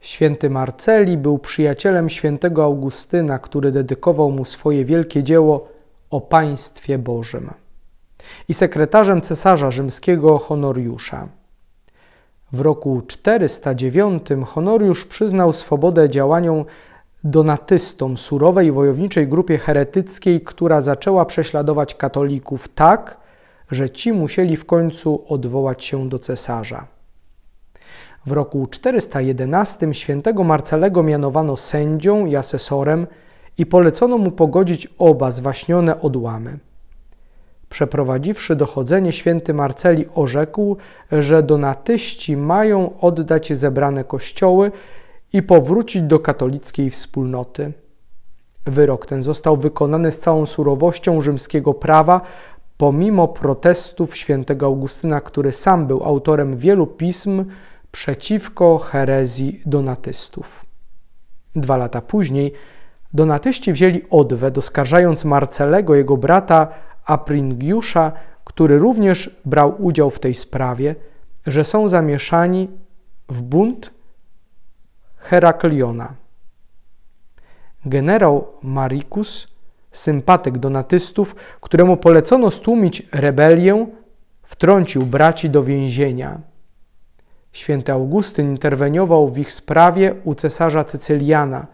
Święty Marceli był przyjacielem świętego Augustyna, który dedykował mu swoje wielkie dzieło o Państwie Bożym i sekretarzem cesarza rzymskiego Honoriusza. W roku 409 Honoriusz przyznał swobodę działaniom donatystom, surowej wojowniczej grupie heretyckiej, która zaczęła prześladować katolików tak, że ci musieli w końcu odwołać się do cesarza. W roku 411 świętego Marcelego mianowano sędzią i asesorem i polecono mu pogodzić oba zwaśnione odłamy. Przeprowadziwszy dochodzenie, święty Marceli orzekł, że donatyści mają oddać zebrane kościoły i powrócić do katolickiej wspólnoty. Wyrok ten został wykonany z całą surowością rzymskiego prawa, pomimo protestów świętego Augustyna, który sam był autorem wielu pism, przeciwko herezji donatystów. Dwa lata później donatyści wzięli odwę, doskarżając Marcelego, jego brata Apringiusza, który również brał udział w tej sprawie, że są zamieszani w bunt Herakliona. Generał Maricus, sympatyk donatystów, któremu polecono stłumić rebelię, wtrącił braci do więzienia – Święty Augustyn interweniował w ich sprawie u cesarza Cycyliana.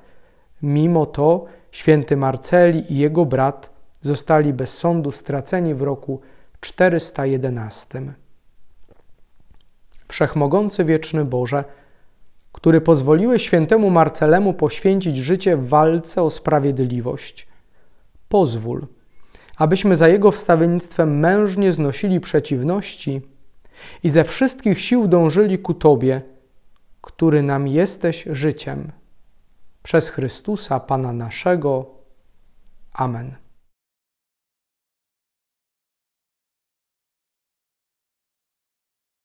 Mimo to święty Marceli i jego brat zostali bez sądu straceni w roku 411. Wszechmogący wieczny Boże, który pozwoliłeś świętemu Marcelemu poświęcić życie w walce o sprawiedliwość, pozwól, abyśmy za jego wstawiennictwem mężnie znosili przeciwności i ze wszystkich sił dążyli ku Tobie, który nam jesteś życiem. Przez Chrystusa Pana naszego. Amen.